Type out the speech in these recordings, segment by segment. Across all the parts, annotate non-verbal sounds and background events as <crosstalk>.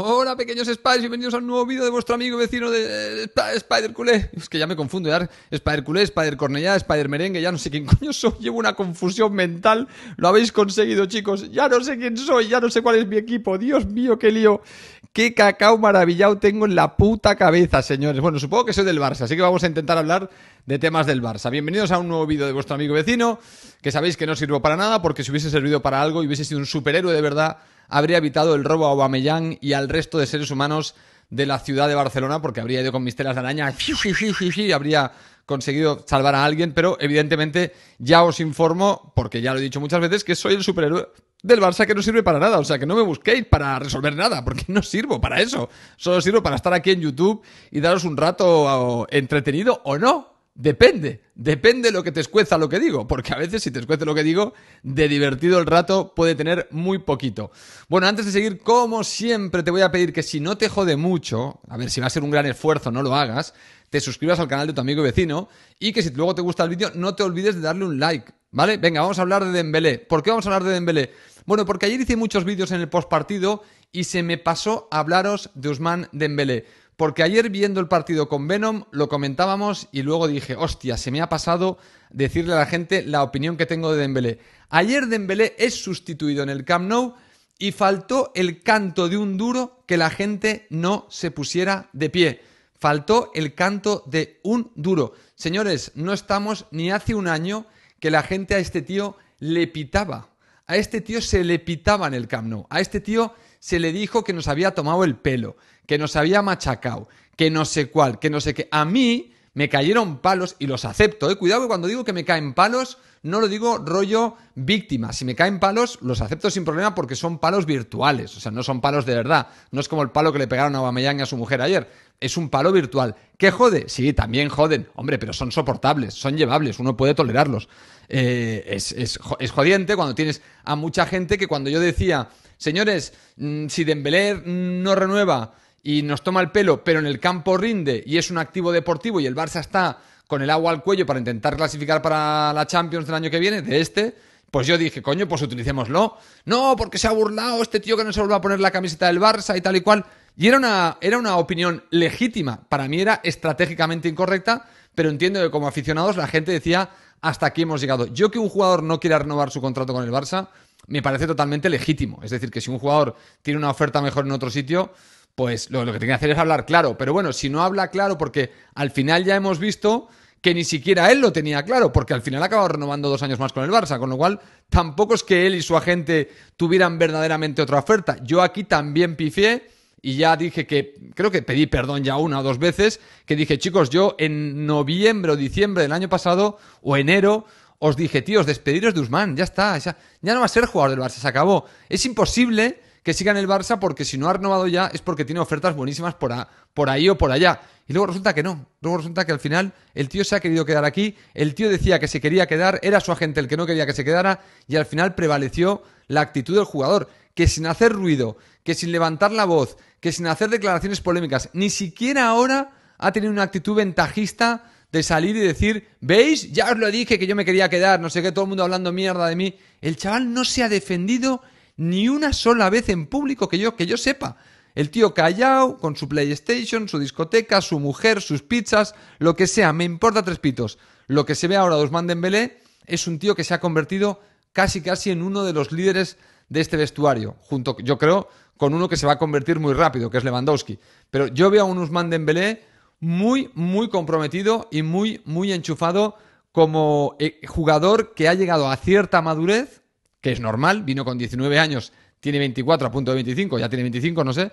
Hola pequeños Spiders! bienvenidos a un nuevo vídeo de vuestro amigo vecino de Spider Culé. Es que ya me confundo, ya Spider Culé, Spider Cornellá, Spider Merengue, ya no sé quién coño soy, <laughs> llevo una confusión mental. Lo habéis conseguido chicos, ya no sé quién soy, ya no sé cuál es mi equipo, Dios mío, qué lío qué cacao maravillado tengo en la puta cabeza, señores. Bueno, supongo que soy del Barça, así que vamos a intentar hablar de temas del Barça. Bienvenidos a un nuevo vídeo de vuestro amigo vecino, que sabéis que no sirvo para nada, porque si hubiese servido para algo y hubiese sido un superhéroe de verdad, habría evitado el robo a Aubameyang y al resto de seres humanos de la ciudad de Barcelona porque habría ido con mis telas de araña y habría conseguido salvar a alguien, pero evidentemente ya os informo, porque ya lo he dicho muchas veces, que soy el superhéroe del Barça que no sirve para nada, o sea que no me busquéis para resolver nada, porque no sirvo para eso, solo sirvo para estar aquí en YouTube y daros un rato entretenido o no, Depende, depende lo que te escueza lo que digo, porque a veces si te escuece lo que digo, de divertido el rato puede tener muy poquito. Bueno, antes de seguir, como siempre, te voy a pedir que si no te jode mucho, a ver si va a ser un gran esfuerzo, no lo hagas, te suscribas al canal de tu amigo y vecino y que si luego te gusta el vídeo, no te olvides de darle un like, ¿vale? Venga, vamos a hablar de Dembélé. ¿Por qué vamos a hablar de Dembélé? Bueno, porque ayer hice muchos vídeos en el postpartido y se me pasó hablaros de Usman Dembélé. Porque ayer viendo el partido con Venom lo comentábamos y luego dije, hostia, se me ha pasado decirle a la gente la opinión que tengo de Dembélé. Ayer Dembélé es sustituido en el Camp Nou y faltó el canto de un duro que la gente no se pusiera de pie. Faltó el canto de un duro. Señores, no estamos ni hace un año que la gente a este tío le pitaba. A este tío se le pitaba en el Camp Nou. A este tío se le dijo que nos había tomado el pelo, que nos había machacado, que no sé cuál, que no sé qué. A mí me cayeron palos y los acepto. ¿eh? Cuidado que cuando digo que me caen palos, no lo digo rollo víctima. Si me caen palos, los acepto sin problema porque son palos virtuales. O sea, no son palos de verdad. No es como el palo que le pegaron a Aubameyang y a su mujer ayer. Es un palo virtual. ¿Qué jode? Sí, también joden. Hombre, pero son soportables, son llevables, uno puede tolerarlos. Eh, es, es jodiente cuando tienes a mucha gente que cuando yo decía Señores, mm, si Dembélé mm, no renueva y nos toma el pelo, pero en el campo rinde y es un activo deportivo y el Barça está con el agua al cuello para intentar clasificar para la Champions del año que viene, de este, pues yo dije, coño, pues utilicémoslo. No, porque se ha burlado este tío que no se vuelve a poner la camiseta del Barça y tal y cual. Y era una, era una opinión legítima. Para mí era estratégicamente incorrecta, pero entiendo que como aficionados la gente decía, hasta aquí hemos llegado. Yo que un jugador no quiera renovar su contrato con el Barça, me parece totalmente legítimo. Es decir, que si un jugador tiene una oferta mejor en otro sitio, pues lo, que tiene que hacer es hablar claro. Pero bueno, si no habla claro, porque al final ya hemos visto que ni siquiera él lo tenía claro, porque al final ha acabado renovando dos años más con el Barça, con lo cual tampoco es que él y su agente tuvieran verdaderamente otra oferta. Yo aquí también pifié y ya dije que, creo que pedí perdón ya una o dos veces, que dije, chicos, yo en noviembre o diciembre del año pasado o enero os dije, tíos, despediros de Usman, ya está, ya, ya no va a ser jugador del Barça, se acabó. Es imposible que siga en el Barça porque si no ha renovado ya es porque tiene ofertas buenísimas por, por ahí o por allá. Y luego resulta que no. Luego resulta que al final el tío se ha querido quedar aquí, el tío decía que se quería quedar, era su agente el que no quería que se quedara y al final prevaleció la actitud del jugador, que sin hacer ruido, que sin levantar la voz, que sin hacer declaraciones polémicas, ni siquiera ahora ha tenido una actitud ventajista de salir y decir, ¿veis? Ya os lo dije que yo me quería quedar, no sé qué, todo el mundo hablando mierda de mí. El chaval no se ha defendido ni una sola vez en público que yo, que yo sepa. El tío callao, con su PlayStation, su discoteca, su mujer, sus pizzas, lo que sea, me importa tres pitos. Lo que se ve ahora de Osman Dembélé es un tío que se ha convertido casi casi en uno de los líderes de este vestuario, junto, yo creo, con uno que se va a convertir muy rápido, que es Lewandowski. Pero yo veo a un Usman Dembélé muy, muy comprometido y muy, muy enchufado como eh, jugador que ha llegado a cierta madurez, que es normal, vino con 19 años, tiene 24 a punto de 25, ya tiene 25, no sé.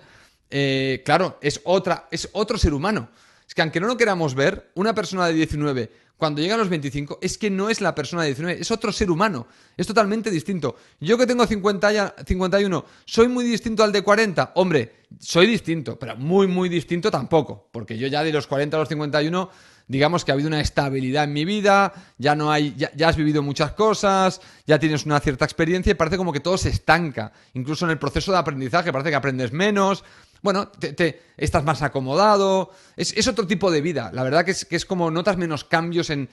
Eh, claro, es, otra, es otro ser humano. Es que aunque no lo queramos ver, una persona de 19 cuando llega a los 25 es que no es la persona de 19, es otro ser humano, es totalmente distinto. Yo que tengo 50 51, ¿soy muy distinto al de 40? Hombre, soy distinto, pero muy, muy distinto tampoco, porque yo ya de los 40 a los 51, digamos que ha habido una estabilidad en mi vida, ya no hay, ya, ya has vivido muchas cosas, ya tienes una cierta experiencia y parece como que todo se estanca, incluso en el proceso de aprendizaje, parece que aprendes menos, bueno, te, estás más acomodado, es, otro tipo de vida. La verdad que es, que es como notas menos cambios en,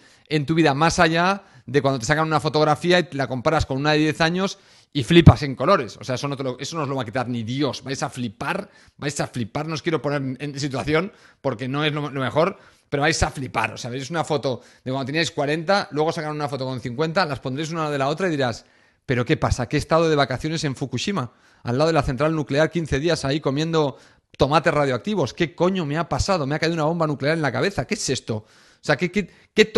tu vida, más allá de cuando te sacan una fotografía y la comparas con una de 10 años y flipas en colores. O sea, eso no, eso no os lo va a quitar ni Dios. Vais a flipar, vais a flipar, no os quiero poner en, situación porque no es lo, mejor. Pero vais a flipar, o sea, veréis una foto de cuando teníais 40, luego sacan una foto con 50, las pondréis una de la otra y dirás, pero ¿qué pasa? ¿Qué he estado de vacaciones en Fukushima? al lado de la central nuclear 15 días ahí comiendo tomates radioactivos. ¿Qué coño me ha pasado? Me ha caído una bomba nuclear en la cabeza. ¿Qué es esto? O sea, ¿qué, qué, qué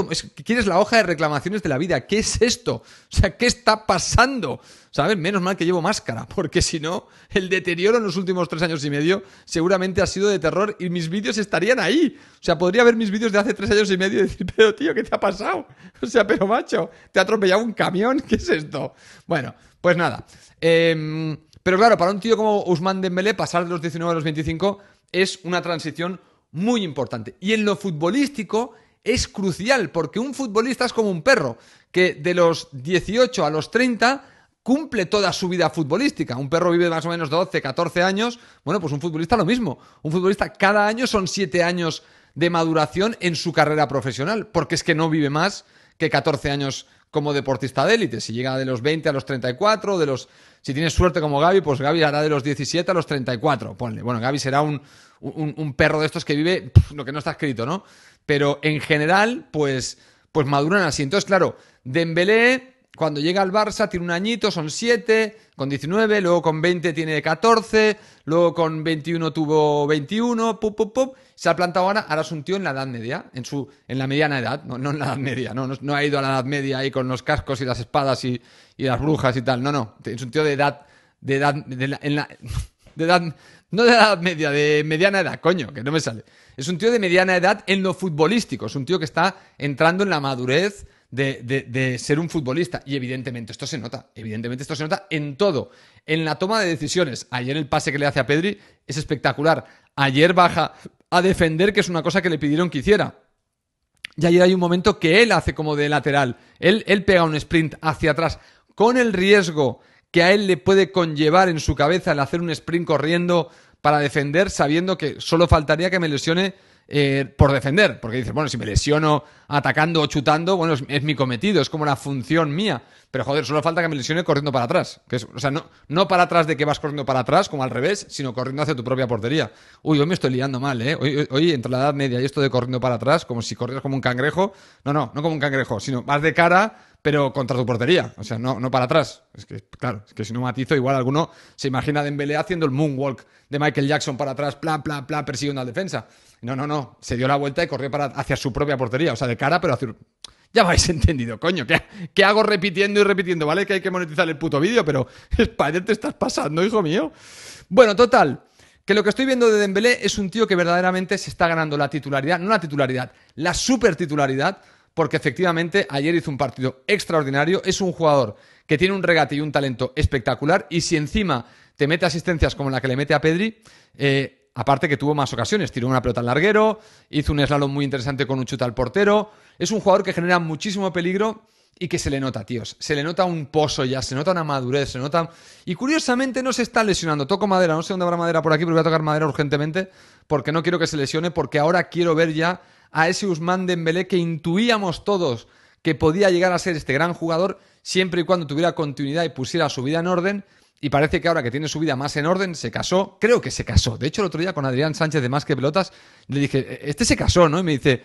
quieres la hoja de reclamaciones de la vida? ¿Qué es esto? O sea, ¿qué está pasando? ¿Sabes? Menos mal que llevo máscara, porque si no, el deterioro en los últimos tres años y medio seguramente ha sido de terror y mis vídeos estarían ahí. O sea, podría ver mis vídeos de hace tres años y medio y decir, pero tío, ¿qué te ha pasado? <laughs> O sea, pero macho, te ha atropellado un camión, <laughs> ¿qué es esto? Bueno, pues nada. Eh, pero claro, para un tío como Usman Dembélé, pasar de los 19 a los 25 es una transición muy importante. Y en lo futbolístico es crucial, porque un futbolista es como un perro, que de los 18 a los 30 cumple toda su vida futbolística. Un perro vive más o menos 12, 14 años. Bueno, pues un futbolista lo mismo. Un futbolista cada año son 7 años de maduración en su carrera profesional, porque es que no vive más que 14 años como deportista de élite. Si llega de los 20 a los 34, de los si tienes suerte como Gaby, pues Gaby hará de los 17 a los 34, ponle. Bueno, Gaby será un, un, perro de estos que vive lo que no está escrito, ¿no? Pero en general, pues, pues maduran así. Entonces, claro, Dembélé cuando llega al Barça tiene un añito, son 7, con 19, luego con 20 tiene 14, luego con 21 tuvo 21, pup, Se ha plantado ahora, ahora es un tío en la edad media, en, su, en la mediana edad, no, en la edad media, no, ha ido a la edad media ahí con los cascos y las espadas y, las brujas y tal, no, no, es un tío de edad, de edad, de <laughs> de edad, no de edad media, de mediana edad, coño, que no me sale. Es un tío de mediana edad en lo futbolístico, es un tío que está entrando en la madurez de, ser un futbolista. Y evidentemente esto se nota, evidentemente esto se nota en todo, en la toma de decisiones. Ayer el pase que le hace a Pedri es espectacular. Ayer baja a defender, que es una cosa que le pidieron que hiciera. Y ayer hay un momento que él hace como de lateral. Él, él pega un sprint hacia atrás con el riesgo que a él le puede conllevar en su cabeza el hacer un sprint corriendo para defender sabiendo que solo faltaría que me lesione eh, por defender, porque dices, bueno, si me lesiono atacando o chutando, bueno, es, mi cometido, es como una función mía, pero joder, solo falta que me lesione corriendo para atrás, que o sea, no, no para atrás de que vas corriendo para atrás, como al revés, sino corriendo hacia tu propia portería. Uy, hoy me estoy liando mal, ¿eh? Hoy, entre la edad media y esto de corriendo para atrás, como si corrieras como un cangrejo, no, no, no como un cangrejo, sino más de cara pero contra su portería. O sea, no, no para atrás. Es que, claro, es que si no matizo, igual alguno se imagina a Dembélé haciendo el moonwalk de Michael Jackson para atrás, plan, plan, plan, persiguiendo al defensa. No, no, no. Se dio la vuelta y corrió para, hacia su propia portería. O sea, de cara, pero hacia... Ya me habéis <laughs> entendido, coño. ¿Qué, ¿Qué, hago repitiendo y repitiendo? ¿Vale? Que hay que monetizar el puto vídeo, pero <laughs> España te estás pasando, hijo mío. Bueno, total. Que lo que estoy viendo de Dembélé es un tío que verdaderamente se está ganando la titularidad, no la titularidad, la super titularidad porque efectivamente ayer hizo un partido extraordinario. Es un jugador que tiene un regate y un talento espectacular. Y si encima te mete asistencias como la que le mete a Pedri, eh, aparte que tuvo más ocasiones, tiró una pelota al larguero, hizo un slalom muy interesante con un chute al portero. Es un jugador que genera muchísimo peligro y que se le nota, tíos. Se le nota un pozo ya, se nota una madurez, se nota. Y curiosamente no se está lesionando. Toco madera, no sé dónde habrá madera por aquí, pero voy a tocar madera urgentemente porque no quiero que se lesione, porque ahora quiero ver ya a ese Usman Dembélé que intuíamos todos que podía llegar a ser este gran jugador siempre y cuando tuviera continuidad y pusiera su vida en orden. Y parece que ahora que tiene su vida más en orden, se casó, creo que se casó. De hecho, el otro día con Adrián Sánchez de Más que Pelotas, le dije, e, este se casó, ¿no? Y me dice,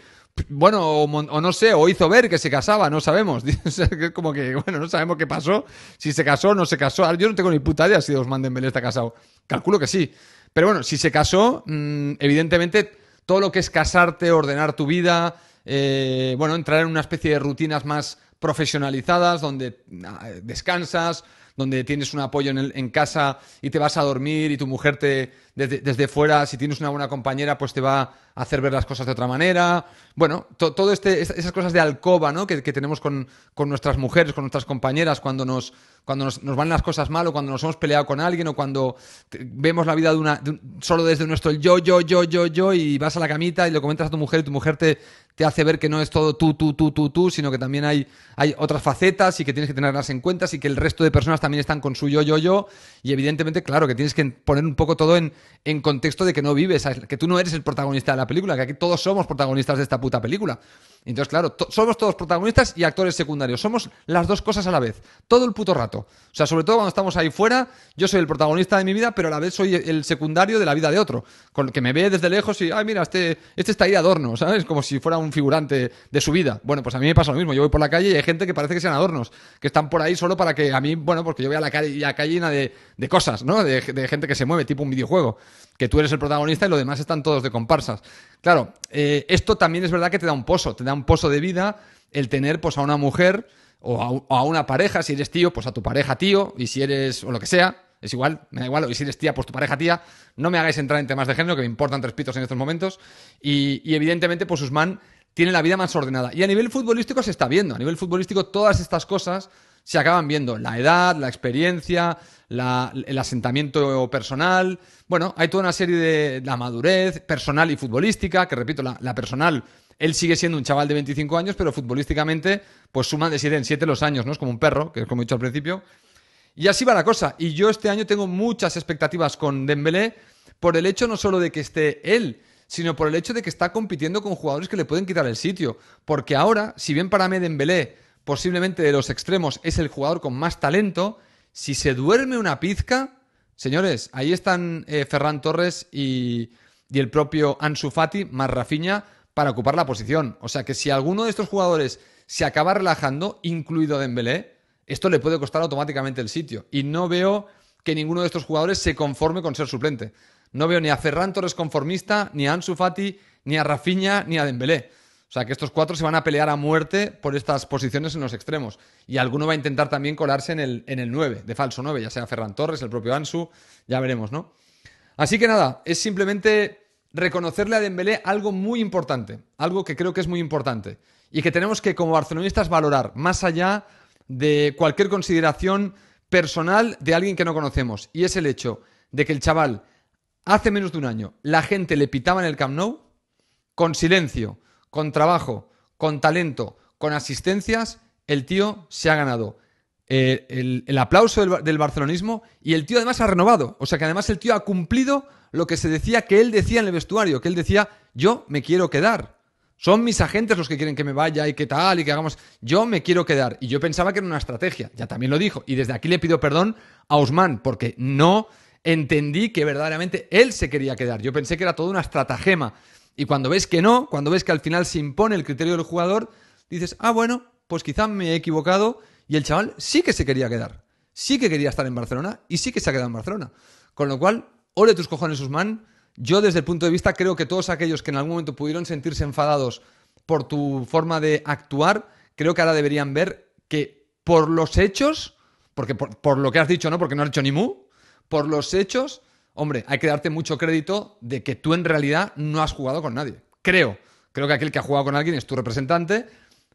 bueno, o, no sé, o hizo ver que se casaba, no sabemos. <laughs> es como que, bueno, no sabemos qué pasó, si se casó o no se casó. Yo no tengo ni puta idea si Osman Dembélé está casado. Calculo que sí. Pero bueno, si se casó, mm, evidentemente todo lo que es casarte, ordenar tu vida, eh, bueno, entrar en una especie de rutinas más profesionalizadas, donde ah, descansas, donde tienes un apoyo en, casa y te vas a dormir y tu mujer te, desde, fuera, si tienes una buena compañera, pues te va a hacer ver las cosas de otra manera. Bueno, todas todo este, esas cosas de alcoba, ¿no? Que, tenemos con, nuestras mujeres, con nuestras compañeras, cuando nos, cuando nos, van las cosas mal, o cuando nos hemos peleado con alguien, o cuando vemos la vida de una, solo desde nuestro yo, yo, yo, yo, yo, y vas a la camita y lo comentas a tu mujer y tu mujer te, te hace ver que no es todo tú, tú, tú, tú, tú, sino que también hay, hay otras facetas y que tienes que tenerlas en cuenta y que el resto de personas también están con su yo, yo, yo. Y evidentemente, claro, que tienes que poner un poco todo en, en contexto de que no vives, que tú no eres el protagonista de la película, que aquí todos somos protagonistas de esta puta película. Entonces, claro, somos todos protagonistas y actores secundarios. Somos las dos cosas a la vez, todo el puto rato. O sea, sobre todo cuando estamos ahí fuera, yo soy el protagonista de mi vida, pero a la vez soy el secundario de la vida de otro, con el que me ve desde lejos y, ay, mira, este, este está ahí adorno, ¿sabes? Como si fuera un figurante de su vida. Bueno, pues a mí me pasa lo mismo. Yo voy por la calle y hay gente que parece que sean adornos, que están por ahí solo para que a mí, bueno, porque yo voy a la calle, a la calle llena de, de cosas, ¿no? de gente que se mueve, tipo un videojuego que tú eres el protagonista y los demás están todos de comparsas. Claro, eh, esto también es verdad que te da un pozo, te da un pozo de vida el tener pues a una mujer o a, una pareja, si eres tío, pues a tu pareja tío, y si eres o lo que sea, es igual, me da igual, y si eres tía, pues tu pareja tía, no me hagáis entrar en temas de género que me importan tres pitos en estos momentos, y, y evidentemente pues Usman tiene la vida más ordenada. Y a nivel futbolístico se está viendo, a nivel futbolístico todas estas cosas se acaban viendo la edad, la experiencia, el asentamiento personal. Bueno, hay toda una serie de la madurez personal y futbolística, que repito, la, personal él sigue siendo un chaval de 25 años, pero futbolísticamente, pues suma de 7 en 7 los años, ¿no? Es como un perro, que es como he dicho al principio. Y así va la cosa. Y yo este año tengo muchas expectativas con Dembélé por el hecho no solo de que esté él, sino por el hecho de que está compitiendo con jugadores que le pueden quitar el sitio. Porque ahora, si bien para mí Dembélé posiblemente de los extremos es el jugador con más talento. Si se duerme una pizca, señores, ahí están eh, Ferran Torres y, y, el propio Ansu Fati más Rafinha para ocupar la posición. O sea que si alguno de estos jugadores se acaba relajando, incluido Dembélé, esto le puede costar automáticamente el sitio. Y no veo que ninguno de estos jugadores se conforme con ser suplente. No veo ni a Ferran Torres conformista, ni a Ansu Fati, ni a Rafinha, ni a Dembélé. O sea, que estos cuatro se van a pelear a muerte por estas posiciones en los extremos. Y alguno va a intentar también colarse en el, en el 9, de falso 9, ya sea Ferran Torres, el propio Ansu, ya veremos, ¿no? Así que nada, es simplemente reconocerle a Dembélé algo muy importante, algo que creo que es muy importante y que tenemos que como barcelonistas valorar más allá de cualquier consideración personal de alguien que no conocemos. Y es el hecho de que el chaval, hace menos de un año, la gente le pitaba en el Camp Nou, con silencio, con trabajo, con talento, con asistencias, el tío se ha ganado eh, el, aplauso del, barcelonismo y el tío además ha renovado. O sea que además el tío ha cumplido lo que se decía que él decía en el vestuario, que él decía, yo me quiero quedar. Son mis agentes los que quieren que me vaya y que tal y que hagamos. Yo me quiero quedar. Y yo pensaba que era una estrategia. Ya también lo dijo. Y desde aquí le pido perdón a Osman porque no entendí que verdaderamente él se quería quedar. Yo pensé que era todo una estratagema y cuando ves que no, cuando ves que al final se impone el criterio del jugador, dices, ah, bueno, pues quizá me he equivocado y el chaval sí que se quería quedar, sí que quería estar en Barcelona y sí que se ha quedado en Barcelona. Con lo cual, ole tus cojones, Usman. Yo desde el punto de vista creo que todos aquellos que en algún momento pudieron sentirse enfadados por tu forma de actuar, creo que ahora deberían ver que por los hechos, porque por, lo que has dicho, ¿no? Porque no has hecho ni mu, por los hechos hombre, hay que darte mucho crédito de que tú en realidad no has jugado con nadie. Creo, creo que aquel que ha jugado con alguien es tu representante,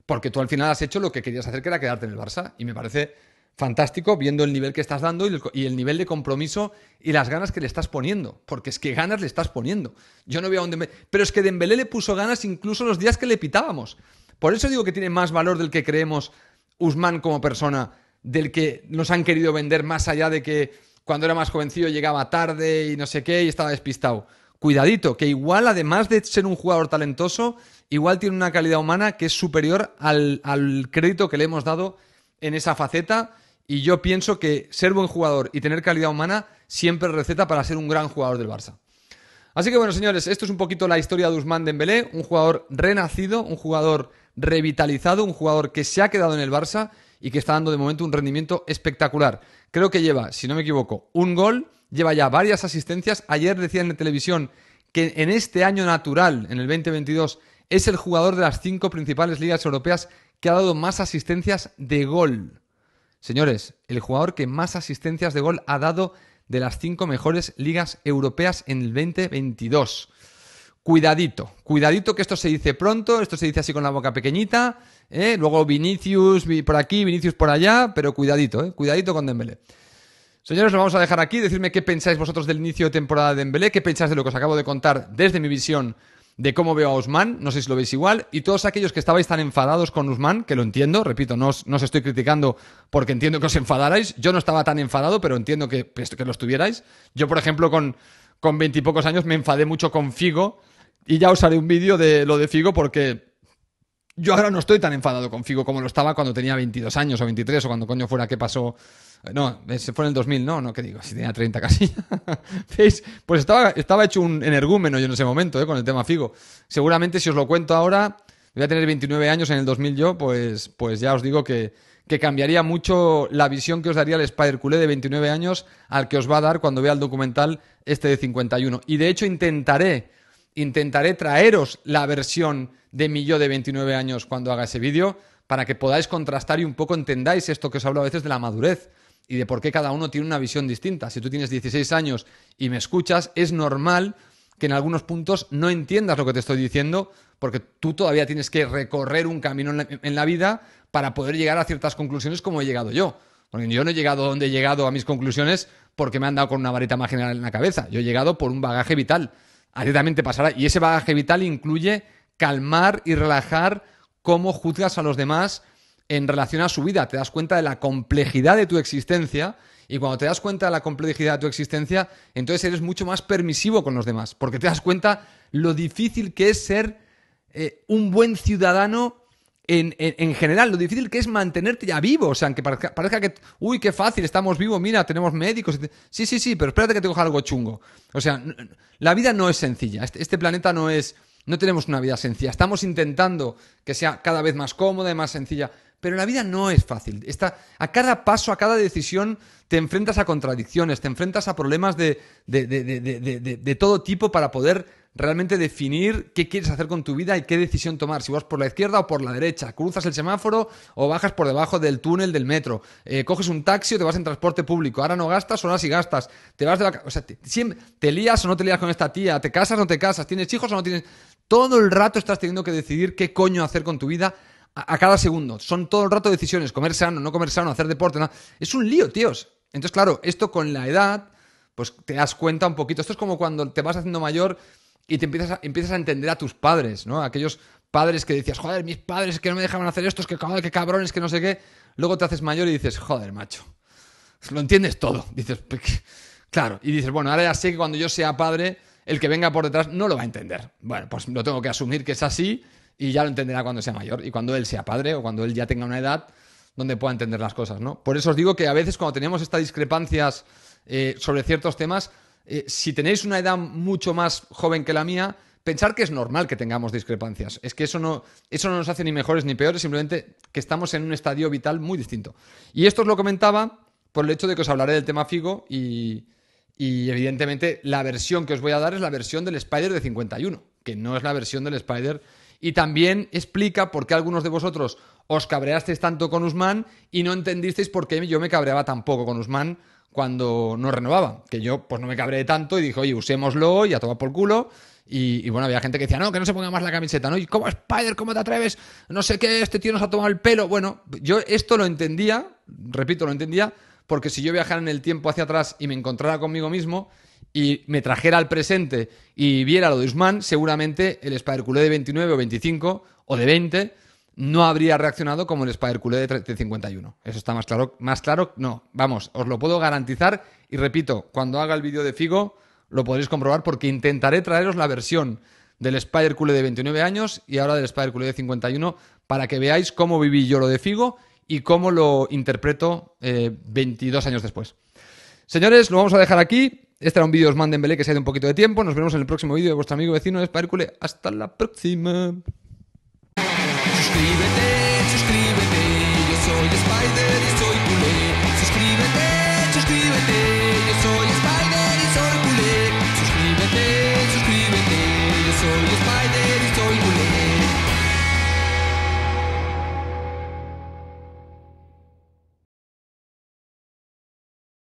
porque tú al final has hecho lo que querías hacer, que era quedarte en el Barça. Y me parece fantástico viendo el nivel que estás dando y el, nivel de compromiso y las ganas que le estás poniendo, porque es que ganas le estás poniendo. Yo no veo a dónde, pero es que Dembélé le puso ganas incluso los días que le pitábamos. Por eso digo que tiene más valor del que creemos Usman como persona, del que nos han querido vender más allá de que cuando era más jovencillo llegaba tarde y no sé qué y estaba despistado. Cuidadito, que igual, además de ser un jugador talentoso, igual tiene una calidad humana que es superior al, crédito que le hemos dado en esa faceta. Y yo pienso que ser buen jugador y tener calidad humana siempre receta para ser un gran jugador del Barça. Así que bueno, señores, esto es un poquito la historia de Usman Dembélé, un jugador renacido, un jugador revitalizado, un jugador que se ha quedado en el Barça y que está dando de momento un rendimiento espectacular. Creo que lleva, si no me equivoco, un gol, lleva ya varias asistencias. Ayer decía en la televisión que en este año natural, en el 2022, es el jugador de las cinco principales ligas europeas que ha dado más asistencias de gol. Señores, el jugador que más asistencias de gol ha dado de las cinco mejores ligas europeas en el 2022 cuidadito, cuidadito que esto se dice pronto, esto se dice así con la boca pequeñita, ¿eh? luego Vinicius por aquí, Vinicius por allá, pero cuidadito, ¿eh? cuidadito con Dembélé. Señores, lo vamos a dejar aquí, decirme qué pensáis vosotros del inicio de temporada de Dembélé, qué pensáis de lo que os acabo de contar desde mi visión de cómo veo a Usman, no sé si lo veis igual, y todos aquellos que estabais tan enfadados con Usman, que lo entiendo, repito, no os, estoy criticando porque entiendo que os enfadarais, yo no estaba tan enfadado, pero entiendo que, que lo estuvierais. Yo, por ejemplo, con, con veintipocos años me enfadé mucho con Figo, y ya os haré un vídeo de lo de Figo porque yo ahora no estoy tan enfadado con Figo como lo estaba cuando tenía 22 años o 23 o cuando coño fuera que pasó. Eh, no, se fue en el 2000, no, no, ¿qué digo? Si tenía 30 casi. <laughs> ¿Veis? Pues estaba, estaba hecho un energúmeno yo en ese momento eh, con el tema Figo. Seguramente si os lo cuento ahora, voy a tener 29 años en el 2000 yo, pues, pues ya os digo que, que cambiaría mucho la visión que os daría el spider culé de 29 años al que os va a dar cuando vea el documental este de 51. Y de hecho intentaré intentaré traeros la versión de mi yo de 29 años cuando haga ese vídeo para que podáis contrastar y un poco entendáis esto que os hablo a veces de la madurez y de por qué cada uno tiene una visión distinta. Si tú tienes 16 años y me escuchas, es normal que en algunos puntos no entiendas lo que te estoy diciendo, porque tú todavía tienes que recorrer un camino en la, vida para poder llegar a ciertas conclusiones como he llegado yo. Porque yo no he llegado donde he llegado a mis conclusiones porque me han dado con una varita marginal en la cabeza. Yo he llegado por un bagaje vital a también pasará. Y ese bagaje vital incluye calmar y relajar cómo juzgas a los demás en relación a su vida. Te das cuenta de la complejidad de tu existencia y cuando te das cuenta de la complejidad de tu existencia, entonces eres mucho más permisivo con los demás, porque te das cuenta lo difícil que es ser eh, un buen ciudadano en, general, lo difícil que es mantenerte ya vivo. O sea, aunque parezca, que, uy, qué fácil, estamos vivos, mira, tenemos médicos. Sí, sí, sí, pero espérate que te coja algo chungo. O sea, la vida no es sencilla. Este, este, planeta no es. No tenemos una vida sencilla. Estamos intentando que sea cada vez más cómoda y más sencilla. Pero la vida no es fácil. a cada paso, a cada decisión, te enfrentas a contradicciones, te enfrentas a problemas de todo tipo para poder realmente definir qué quieres hacer con tu vida y qué decisión tomar. Si vas por la izquierda o por la derecha, cruzas el semáforo o bajas por debajo del túnel del metro, eh, coges un taxi o te vas en transporte público. Ahora no gastas o ahora sí gastas. Te vas de o te, lías o no te lías con esta tía, te casas o no te casas, tienes hijos o no tienes. Todo el rato estás teniendo que decidir qué coño hacer con tu vida a, cada segundo. Son todo el rato decisiones, comer sano, no comer sano, hacer deporte, Es un lío, tíos. Entonces, claro, esto con la edad, pues te das cuenta un poquito. Esto es como cuando te vas haciendo mayor y te empiezas a, empiezas a entender a tus padres, ¿no? Aquellos padres que decías, joder, mis padres que no me dejaban hacer esto, que, que cabrones, que no sé qué. Luego te haces mayor y dices, joder, macho, lo entiendes todo. Dices, claro. Y dices, bueno, ahora ya sé que cuando yo sea padre, el que venga por detrás no lo va a entender. Bueno, pues lo tengo que asumir que es así y ya lo entenderá cuando sea mayor y cuando él sea padre o cuando él ya tenga una edad donde pueda entender las cosas, ¿no? Por eso os digo que a veces cuando tenemos estas discrepancias eh, sobre ciertos temas, eh, si tenéis una edad mucho más joven que la mía, pensar que es normal que tengamos discrepancias. Es que eso no, eso no nos hace ni mejores ni peores, simplemente que estamos en un estadio vital muy distinto. Y esto os lo comentaba por el hecho de que os hablaré del tema Figo y, y evidentemente la versión que os voy a dar es la versión del Spider de 51, que no es la versión del Spider. Y también explica por qué algunos de vosotros os cabreasteis tanto con Usman y no entendisteis por qué yo me cabreaba tampoco con Usman cuando no renovaba, Que yo pues no me cabré de tanto y dije, oye, usémoslo y a tomar por culo. Y, bueno, había gente que decía, no, que no se ponga más la camiseta, ¿no? Y como Spider, ¿cómo te atreves? No sé qué, este tío nos ha tomado el pelo. Bueno, yo esto lo entendía, repito, lo entendía, porque si yo viajara en el tiempo hacia atrás y me encontrara conmigo mismo y me trajera al presente y viera lo de Usman, seguramente el Spider culé de 29 o 25 o de 20 no habría reaccionado como el Spider-Culé de 51. Eso está más claro. Más claro, no. Vamos, os lo puedo garantizar. Y repito, cuando haga el vídeo de Figo, lo podréis comprobar porque intentaré traeros la versión del Spider-Culé de 29 años y ahora del Spider-Culé de 51 para que veáis cómo viví yo lo de Figo y cómo lo interpreto 22 eh, años después. Señores, lo vamos a dejar aquí. Este era un vídeo os manden Belé que se ha ido un poquito de tiempo. Nos vemos en el próximo vídeo de vuestro amigo vecino de spider Hasta la próxima. Escríbete, suscríbete, es soy dir.